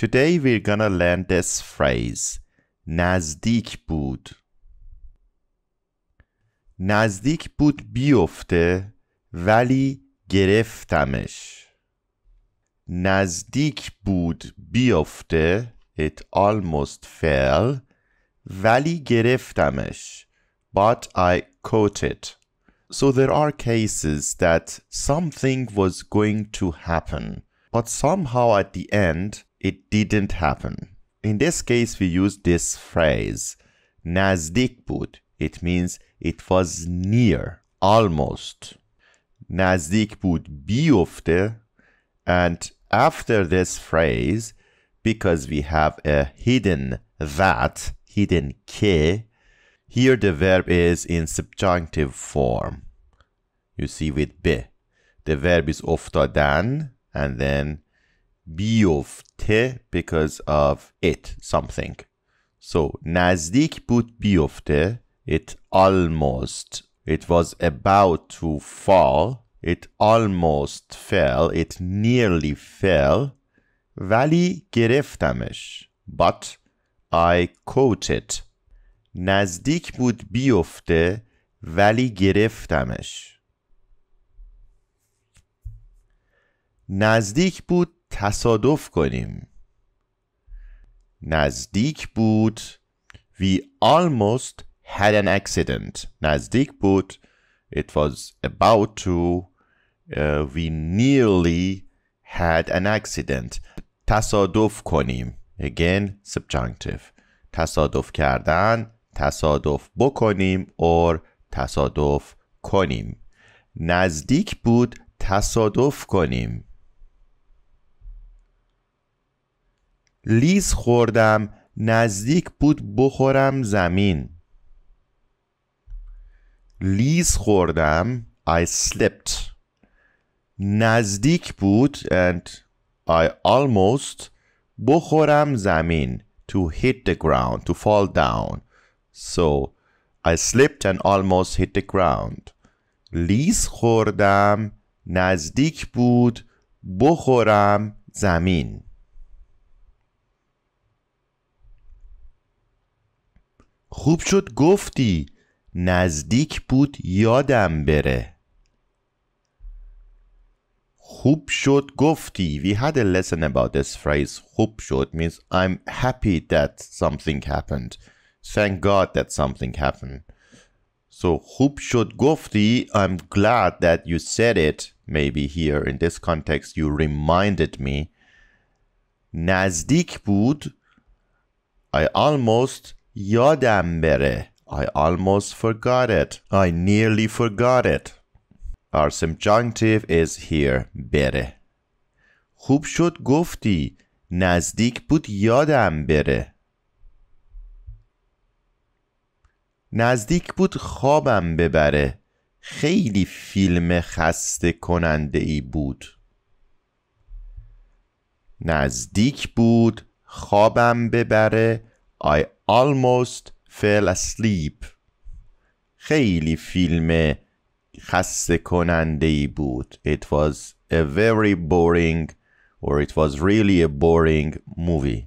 Today we're gonna learn this phrase نزدیک بود نزدیک بود بیفته ولی گرفتمش نزدیک بود بیفته it almost fell ولی گرفتمش but I caught it So there are cases that something was going to happen but somehow at the end it didn't happen. In this case, we use this phrase, نزدیک بود. It means it was near, almost. نزدیک بود بیفته and after this phrase, because we have a hidden that, hidden k, here the verb is in subjunctive form. You see with be. The verb is افتادن and then B of T because of it something. So Nazdik put B of T. It almost it was about to fall. It almost fell. It nearly fell. Vali gereftamish. But I caught it. Nazdik put B of T. Vali gereftamish. نزدیک بود تصادف کنیم نزدیک بود We almost had an accident نزدیک بود It was about to uh, We nearly had an accident تصادف کنیم Again subjunctive تصادف کردن تصادف بکنیم or تصادف کنیم نزدیک بود تصادف کنیم لیز خوردم نزدیک بود بخورم زمین لیز خوردم I slipped نزدیک بود and I almost بخورم زمین to hit the ground to fall down so I slipped and almost hit the ground لیز خوردم نزدیک بود بخورم زمین خوب شد گفتی نزدیک بود یادم بره خوب شد گفتی we had a lesson about this phrase خوب شد means I'm happy that something happened thank God that something happened so خوب شد گفتی I'm glad that you said it maybe here in this context you reminded me نزدیک بود I almost یادم بره I almost forgot it I nearly forgot it Our subjunctive is here بره خوب شد گفتی نزدیک بود یادم بره نزدیک بود خوابم ببره خیلی فیلم خسته کننده ای بود نزدیک بود خوابم ببره I almost fell asleep خیلی فیلم خسته کننده ای بود It was a very boring or it was really a boring movie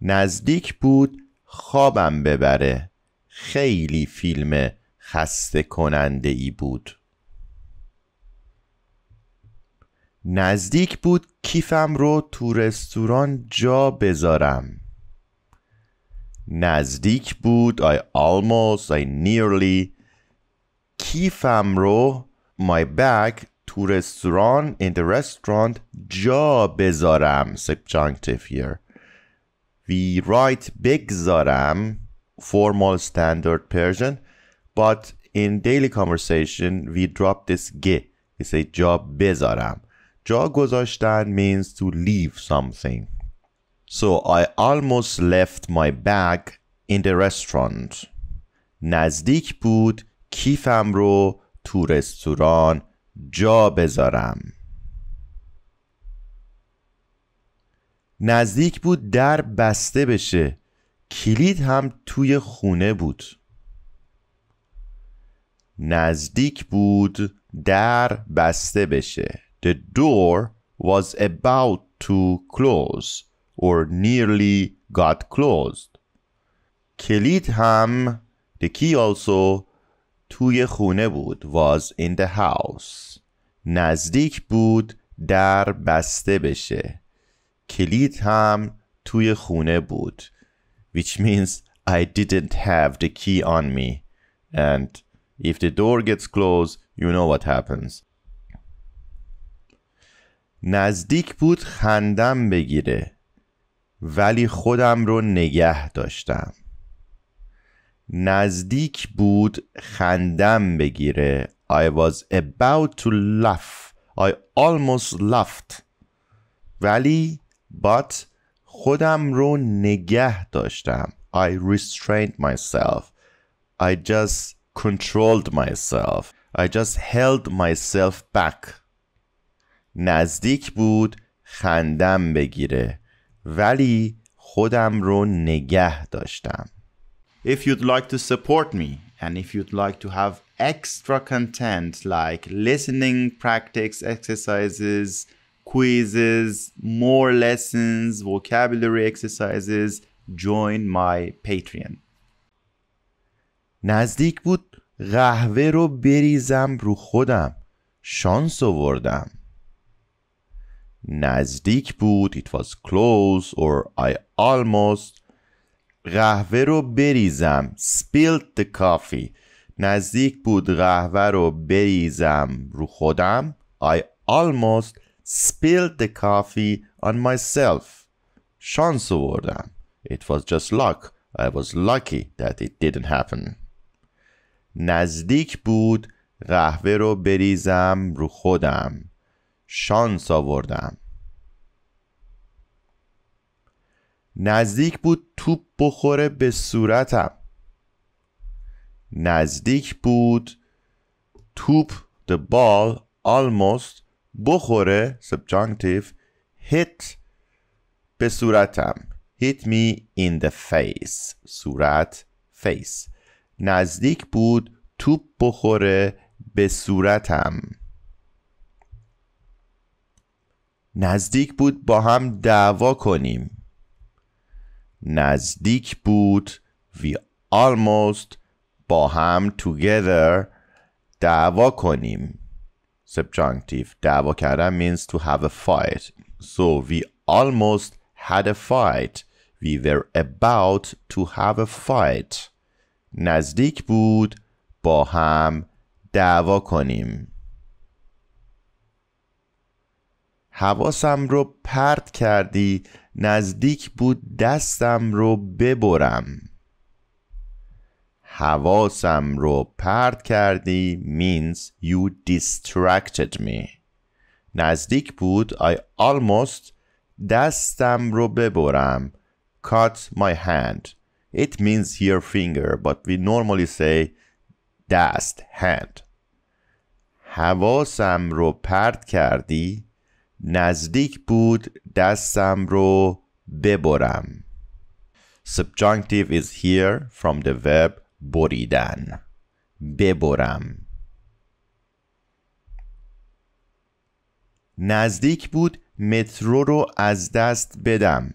نزدیک بود خوابم ببره خیلی فیلم خسته کننده ای بود نزدیک بود کیفم رو تو رستوران جا بذارم نزدیک بود I almost I nearly کیفم رو my bag تو رستوران in the restaurant جا بذارم subjunctive here we write بگذارم formal standard Persian but in daily conversation we drop this ge we say جا بذارم جا گذاشتن means to leave something So I almost left my bag in the restaurant. نزدیک بود کیفم رو تو رستوران جا بذارم. نزدیک بود در بسته بشه. کلید هم توی خونه بود. نزدیک بود در بسته بشه. The door was about to close. or nearly got closed کلید هم the key also توی خونه بود was in the house نزدیک بود در بسته بشه کلید هم توی خونه بود which means I didn't have the key on me and if the door gets closed you know what happens نزدیک بود خندم بگیره ولی خودم رو نگه داشتم نزدیک بود خندم بگیره I was about to laugh I almost laughed ولی but خودم رو نگه داشتم I restrained myself I just controlled myself I just held myself back نزدیک بود خندم بگیره ولی خودم رو نگه داشتم If you'd like to support me and if you'd like to have extra content like listening practice exercises, quizzes, more lessons, vocabulary exercises, join my Patreon. نزدیک بود قهوه رو بریزم رو خودم. شانس آوردم. نزدیک بود it was close or I almost قهوه رو بریزم spilled the coffee نزدیک بود قهوه رو بریزم رو خودم I almost spilled the coffee on myself شانس آوردم It was just luck I was lucky that it didn't happen نزدیک بود قهوه رو بریزم رو خودم شانس آوردم نزدیک بود توپ بخوره به صورتم نزدیک بود توپ the ball almost بخوره subjunctive hit به صورتم hit me in the face صورت face نزدیک بود توپ بخوره به صورتم نزدیک بود با هم دعوا کنیم نزدیک بود we almost با هم together دعوا کنیم subjunctive دعوا کردن means to have a fight so we almost had a fight we were about to have a fight نزدیک بود با هم دعوا کنیم حواسم رو پرت کردی نزدیک بود دستم رو ببرم حواسم رو پرت کردی means you distracted me نزدیک بود I almost دستم رو ببرم cut my hand It means your finger but we normally say دست hand حواسم رو پرت کردی نزدیک بود دستم رو ببرم Subjunctive is here from the verb بریدن ببرم نزدیک بود مترو رو از دست بدم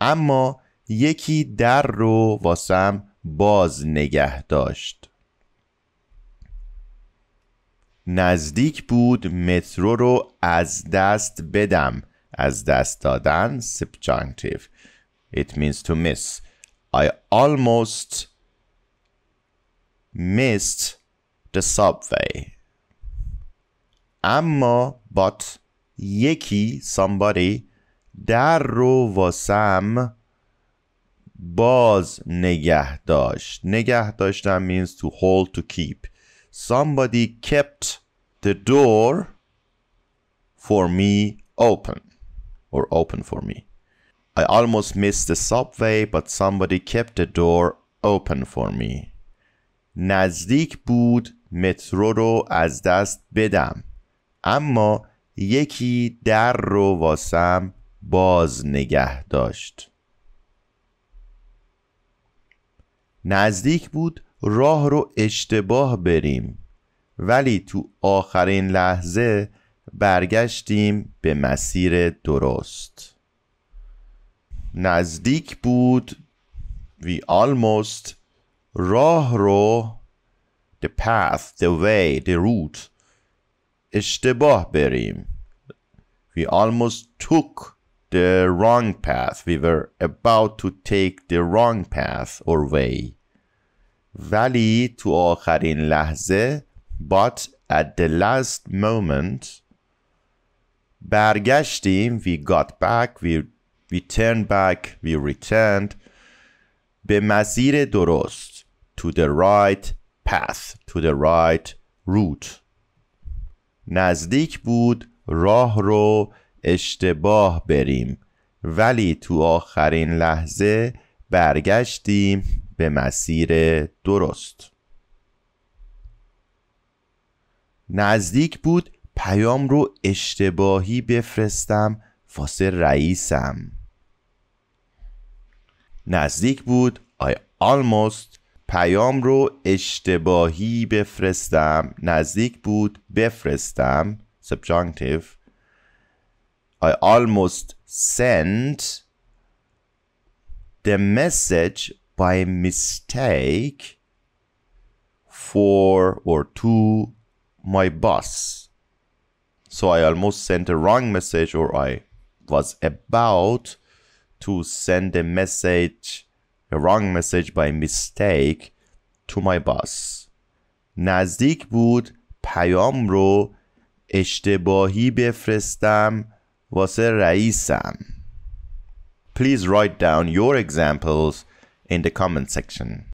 اما یکی در رو واسم باز نگه داشت نزدیک بود مترو رو از دست بدم از دست دادن subjunctive it means to miss I almost missed the subway اما but یکی somebody در رو واسم باز نگه داشت نگه داشتم means to hold to keep Somebody kept the door for me open or open for me. I almost missed the subway but somebody kept the door open for me. نزدیک بود مترو رو از دست بدم اما یکی در رو واسم باز نگه داشت نزدیک بود راه رو اشتباه بریم ولی تو آخرین لحظه برگشتیم به مسیر درست نزدیک بود we almost راه رو the path, the way, the route اشتباه بریم we almost took the wrong path we were about to take the wrong path or way ولی تو آخرین لحظه but at the last moment برگشتیم we got back we, we turned back we returned به مسیر درست to the right path to the right route نزدیک بود راه رو اشتباه بریم ولی تو آخرین لحظه برگشتیم به مسیر درست نزدیک بود پیام رو اشتباهی بفرستم واسه رئیسم نزدیک بود I almost پیام رو اشتباهی بفرستم نزدیک بود بفرستم subjunctive I almost sent the message by mistake for or to my boss. So I almost sent a wrong message or I was about to send a message, a wrong message by mistake to my boss. نزدیک بود پیام رو اشتباهی بفرستم واسه رئیسم. Please write down your examples in the comment section.